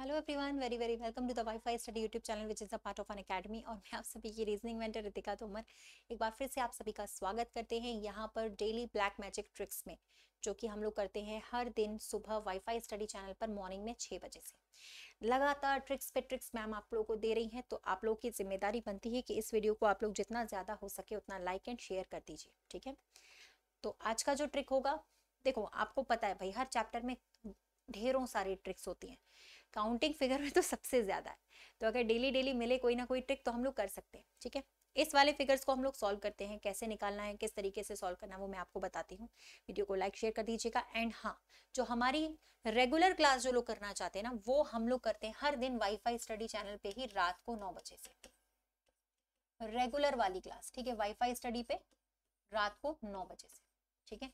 hello everyone very very welcome to the wifi study YouTube channel which is a part of Unacademy और मैं आप सभी की reasoning mentor Ritika Tomar एक बार फिर से आप सभी का स्वागत करते हैं यहाँ पर डेली ब्लैक मैजिक ट्रिक्स में जो कि हम लोग करते हैं हर दिन सुबह वाईफाई स्टडी चैनल पर मॉर्निंग में छः बजे से लगातार ट्रिक्स पे ट्रिक्स मैम आप लोगों को दे रही हैं तो आप लोगों की जिम्मेदारी बनती है कि इस वीडियो को आप लोग जितना ज़्यादा हो सके उतना लाइक एंड शेयर कर दीजिए ठीक है तो आज का जो ट्रिक होगा देखो आपको पता है भाई हर चैप्टर में ढेरों सारी ट्रिक्स होती हैं काउंटिंग फिगर में तो सबसे ज़्यादा है तो अगर डेली डेली मिले कोई ना कोई ट्रिक तो हम लोग कर सकते हैं ठीक है इस वाले फिगर्स को हम लोग सॉल्व करते हैं कैसे निकालना है किस तरीके से सॉल्व करना है वो मैं आपको बताती हूँ वीडियो को लाइक शेयर कर दीजिएगा एंड हाँ जो हमारी रेगुलर क्लास जो लोग करना चाहते हैं ना वो हम लोग करते हैं हर दिन वाईफाई स्टडी चैनल पे ही रात को नौ बजे से रेगुलर वाली क्लास ठीक है वाईफाई स्टडी पे रात को नौ बजे से ठीक है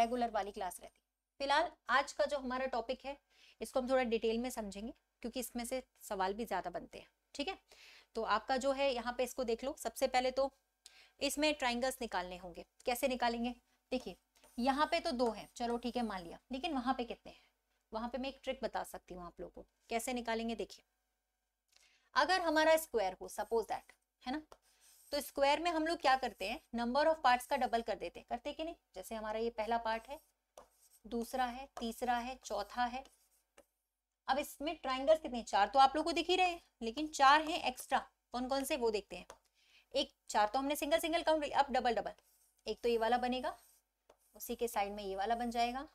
रेगुलर वाली क्लास रहती है फिलहाल आज का जो हमारा टॉपिक है इसको हम थोड़ा डिटेल में समझेंगे क्योंकि इसमें से सवाल भी ज़्यादा बनते हैं ठीक है तो आपका जो है यहाँ पे इसको देख लो सबसे पहले तो इसमें ट्राइंगल्स निकालने होंगे कैसे निकालेंगे देखिए यहाँ पे तो दो है चलो ठीक है मान लिया लेकिन वहां पे कितने हैं वहां पे मैं एक ट्रिक बता सकती हूँ आप लोगों को कैसे निकालेंगे देखिए अगर हमारा स्क्वायर हो सपोज दैट है ना तो स्क्वायर में हम लोग क्या करते हैं नंबर ऑफ पार्ट्स का डबल कर देते हैं करते कि नहीं जैसे हमारा ये पहला पार्ट है दूसरा है तीसरा है चौथा है अब इसमें ट्राइंगल कितने चार तो आप लोग को दिख ही रहे लेकिन चार है एक्स्ट्रा कौन कौन से वो देखते हैं एक चार तो हमने सिंगल सिंगल काउंट अब डबल डबल एक तो ये वाला बनेगा उसी के साइड में ये वाला बन जाएगा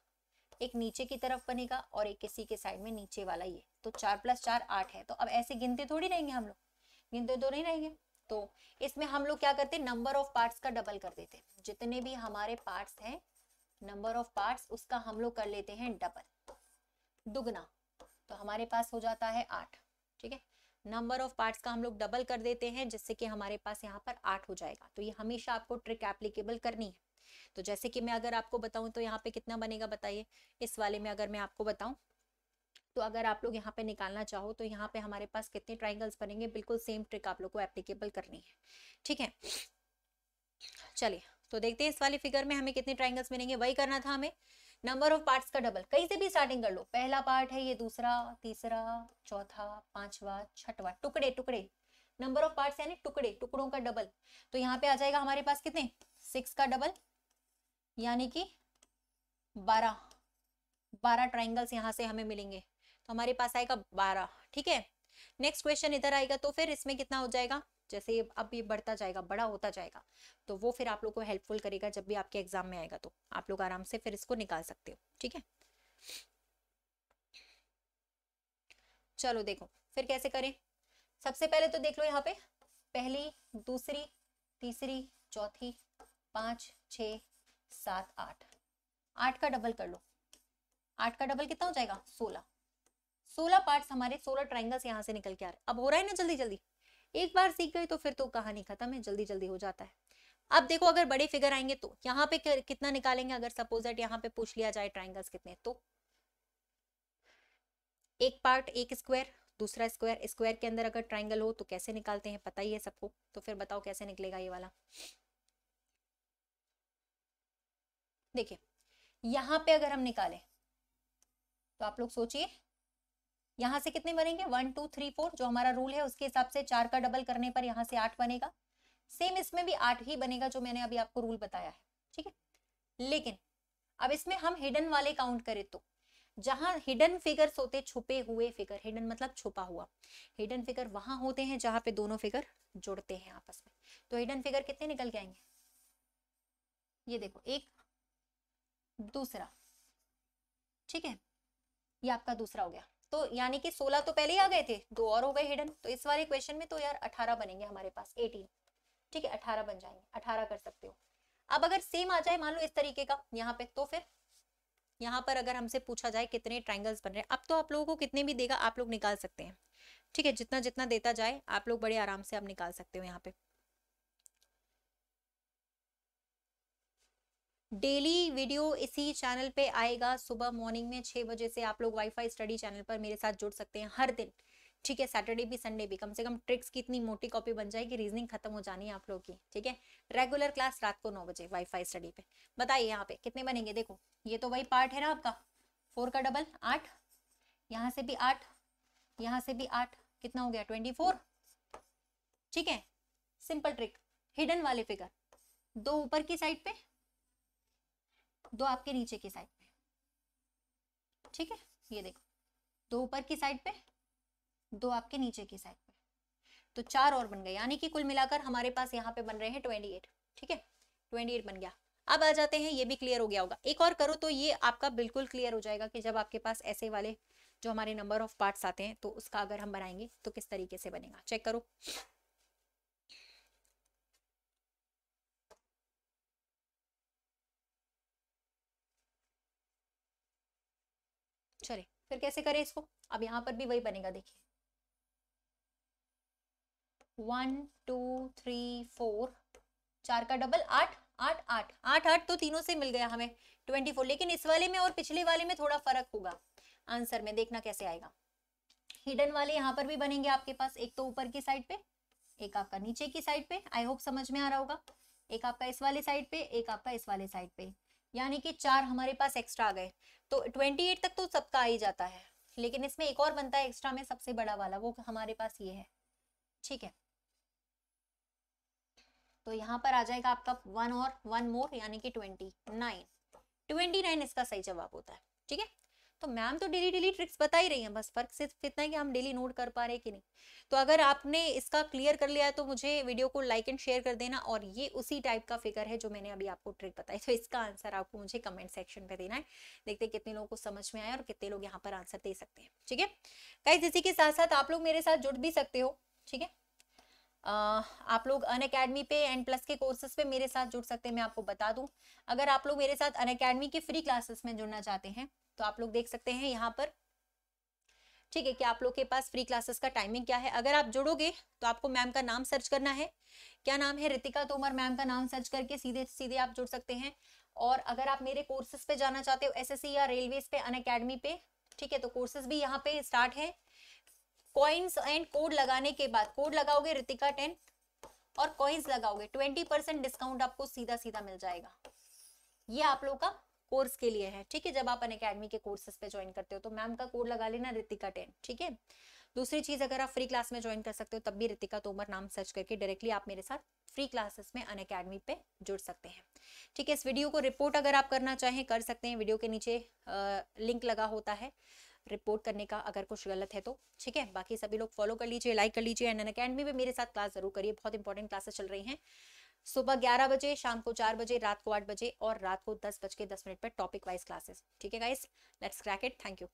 एक नीचे की तरफ बनेगा और एक किसी के साइड में नीचे वाला ये तो चार प्लस चार आठ है तो अब ऐसे गिनते थोड़ी रहेंगे हम लोग गिनते तो नहीं रहेंगे तो इसमें हम लोग क्या करते नंबर ऑफ पार्ट्स का डबल कर देते जितने भी हमारे पार्ट्स हैं नंबर ऑफ पार्ट्स उसका हम लोग कर लेते हैं डबल दुगना तो हमारे पास हो जाता है आठ ठीक है नंबर ऑफ पार्ट्स का हम लोग डबल कर देते हैं जिससे कि हमारे पास यहाँ पर आठ हो जाएगा तो ये हमेशा आपको ट्रिक एप्लीकेबल करनी है तो जैसे कि मैं अगर आपको बताऊं तो यहाँ पे कितना बनेगा बताइए इस वाले में अगर मैं आपको बताऊं तो अगर आप लोग यहाँ पे निकालना चाहो तो यहाँ पे हमारे पास कितने ट्राइंगल्स बनेंगे बिल्कुल सेम ट्रिक आप लोग को एप्लीकेबल करनी है ठीक है चलिए तो देखते हैं इस वाले फिगर में हमें कितने ट्राइंगल्स मिलेंगे वही करना था हमें नंबर ऑफ पार्ट्स का डबल कहीं से भी स्टार्टिंग कर लो पहला पार्ट है ये दूसरा तीसरा चौथा पांचवा छठवा टुकड़े टुकड़े नंबर ऑफ पार्ट्स यानी टुकड़े टुकड़ों का डबल तो यहाँ पे आ जाएगा हमारे पास कितने सिक्स का डबल यानी कि बारह बारह ट्राइंगल्स यहाँ से हमें मिलेंगे तो हमारे पास आएगा बारह ठीक है नेक्स्ट क्वेश्चन इधर आएगा तो फिर इसमें कितना हो जाएगा जैसे ये अब ये बढ़ता जाएगा बड़ा होता जाएगा तो वो फिर आप लोग को हेल्पफुल करेगा जब भी आपके एग्जाम में आएगा तो आप लोग आराम से फिर इसको निकाल सकते हो ठीक है चलो देखो फिर कैसे करें सबसे पहले तो देख लो यहाँ पे पहली दूसरी तीसरी चौथी पांच छ सात आठ आठ का डबल कर लो आठ का डबल कितना हो जाएगा सोलह सोलह पार्ट्स हमारे सोलह ट्राइंगल्स यहाँ से निकल के आ रहे अब हो रहा है ना जल्दी जल्दी एक बार सीख गए तो फिर तो कहानी खत्म है जल्दी जल्दी हो जाता है अब देखो अगर बड़े फिगर आएंगे तो यहाँ पे कितना निकालेंगे अगर सपोज दैट यहाँ पे पूछ लिया जाए ट्राइंगल्स कितने तो एक पार्ट एक स्क्वायर दूसरा स्क्वायर स्क्वायर के अंदर अगर ट्राइंगल हो तो कैसे निकालते हैं पता ही है सबको तो फिर बताओ कैसे निकलेगा ये वाला देखिए यहाँ पे अगर हम निकालें तो आप लोग सोचिए यहाँ से कितने बनेंगे वन टू थ्री फोर जो हमारा रूल है उसके हिसाब से चार का डबल करने पर यहाँ से आठ बनेगा सेम इसमें भी आठ ही बनेगा जो मैंने अभी आपको रूल बताया है ठीक है लेकिन अब इसमें हम हिडन वाले काउंट करें तो जहां हिडन फिगर्स होते छुपे हुए फिगर हिडन मतलब छुपा हुआ हिडन फिगर वहां होते हैं जहां पे दोनों फिगर जुड़ते हैं आपस में तो हिडन फिगर कितने निकल के आएंगे ये देखो एक दूसरा ठीक है ये आपका दूसरा हो गया तो यानी कि 16 तो पहले ही आ गए थे दो और हो गए हिडन तो इस वाले क्वेश्चन में तो यार 18 बनेंगे हमारे पास 18 ठीक है 18 बन जाएंगे 18 कर सकते हो अब अगर सेम आ जाए मान लो इस तरीके का यहाँ पे तो फिर यहाँ पर अगर हमसे पूछा जाए कितने ट्राइंगल्स बन रहे हैं अब तो आप लोगों को कितने भी देगा आप लोग निकाल सकते हैं ठीक है जितना जितना देता जाए आप लोग बड़े आराम से आप निकाल सकते हो यहाँ पे डेली वीडियो इसी चैनल पे आएगा सुबह मॉर्निंग में छह बजे से आप लोग वाईफाई स्टडी चैनल पर मेरे साथ जुड़ सकते हैं हर दिन ठीक है सैटरडे भी संडे भी कम से कम ट्रिक्स की इतनी मोटी कॉपी बन जाएगी रीजनिंग खत्म हो जानी है आप लोगों की ठीक है रेगुलर क्लास रात को नौ बजे वाईफाई स्टडी पे बताइए यहाँ पे कितने बनेंगे देखो ये तो वही पार्ट है ना आपका फोर का डबल आठ यहाँ से भी आठ यहाँ से भी आठ कितना हो गया ट्वेंटी फोर ठीक है सिंपल ट्रिक हिडन वाले फिगर दो ऊपर की साइड पे दो आपके नीचे की साइड पे ठीक है ये देखो दो ऊपर की साइड पे दो आपके नीचे की साइड पे तो चार और बन गए यानी कि कुल मिलाकर हमारे पास यहाँ पे बन रहे हैं ट्वेंटी एट ठीक है ट्वेंटी एट बन गया अब आ जाते हैं ये भी क्लियर हो गया होगा एक और करो तो ये आपका बिल्कुल क्लियर हो जाएगा कि जब आपके पास ऐसे वाले जो हमारे नंबर ऑफ पार्ट्स आते हैं तो उसका अगर हम बनाएंगे तो किस तरीके से बनेगा चेक करो फिर कैसे करें इसको अब यहाँ पर भी वही बनेगा देखिए वन टू थ्री फोर चार का डबल आठ आठ आठ आठ आठ तो तीनों से मिल गया हमें ट्वेंटी फोर लेकिन इस वाले में और पिछले वाले में थोड़ा फर्क होगा आंसर में देखना कैसे आएगा हिडन वाले यहाँ पर भी बनेंगे आपके पास एक तो ऊपर की साइड पे एक आपका नीचे की साइड पे आई होप समझ में आ रहा होगा एक आपका इस वाले साइड पे एक आपका इस वाले साइड पे यानी कि चार हमारे पास एक्स्ट्रा आ गए तो ट्वेंटी एट तक तो सबका आ ही जाता है लेकिन इसमें एक और बनता है एक्स्ट्रा में सबसे बड़ा वाला वो हमारे पास ये है ठीक है तो यहाँ पर आ जाएगा आपका वन और वन मोर यानी कि ट्वेंटी नाइन ट्वेंटी नाइन इसका सही जवाब होता है ठीक है तो मैम तो डेली डेली ट्रिक्स बता ही रही हैं बस फर्क सिर्फ इतना है कि हम डेली नोट कर पा रहे कि नहीं तो अगर आपने इसका क्लियर कर लिया है तो मुझे वीडियो को लाइक एंड शेयर कर देना और ये उसी टाइप का फिगर है जो मैंने अभी आपको ट्रिक बताई तो इसका आंसर आपको मुझे कमेंट सेक्शन पे देना है देखते कितने लोगों को समझ में आया और कितने लोग यहाँ पर आंसर दे सकते हैं ठीक है कई इसी के साथ साथ आप लोग मेरे साथ जुड़ भी सकते हो ठीक है Uh, आप लोग अन अकेडमी पे एंड प्लस के कोर्सेज पे मेरे साथ जुड़ सकते हैं मैं आपको बता दूं अगर आप लोग मेरे साथ अन अकेडमी के फ्री क्लासेस में जुड़ना चाहते हैं तो आप लोग देख सकते हैं यहाँ पर ठीक है कि आप लोग के पास फ्री क्लासेस का टाइमिंग क्या है अगर आप जुड़ोगे तो आपको मैम का नाम सर्च करना है क्या नाम है रितिका तोमर मैम का नाम सर्च करके सीधे सीधे आप जुड़ सकते हैं और अगर आप मेरे कोर्सेज पे जाना चाहते हो एसएससी या रेलवेज पे अन अकेडमी पे ठीक है तो कोर्सेज भी यहाँ पे स्टार्ट है कॉइन्स एंड कोड लगाने के बाद कोड लगाओगे रितिका टेन और कॉइन्स लगाओगे ट्वेंटी डिस्काउंट आपको सीधा सीधा मिल जाएगा ये आप लोग का कोर्स के लिए है ठीक है जब आप अनकेडमी के कोर्सेस पे ज्वाइन करते हो तो मैम का कोड लगा लेना रितिका टेन ठीक है दूसरी चीज अगर आप फ्री क्लास में ज्वाइन कर सकते हो तब भी रितिका तोमर नाम सर्च करके डायरेक्टली आप मेरे साथ फ्री क्लासेस में अन अकेडमी पे जुड़ सकते हैं ठीक है इस वीडियो को रिपोर्ट अगर आप करना चाहें कर सकते हैं वीडियो के नीचे आ, लिंक लगा होता है रिपोर्ट करने का अगर कुछ गलत है तो ठीक है बाकी सभी लोग फॉलो कर लीजिए लाइक कर लीजिए एंड अन अकेडमी पे मेरे साथ क्लास जरूर करिए बहुत इंपॉर्टेंट क्लासेस चल रही है सुबह ग्यारह बजे शाम को चार बजे रात को आठ बजे और रात को दस बज के दस मिनट पर टॉपिक वाइज क्लासेस ठीक है guys let's crack it thank you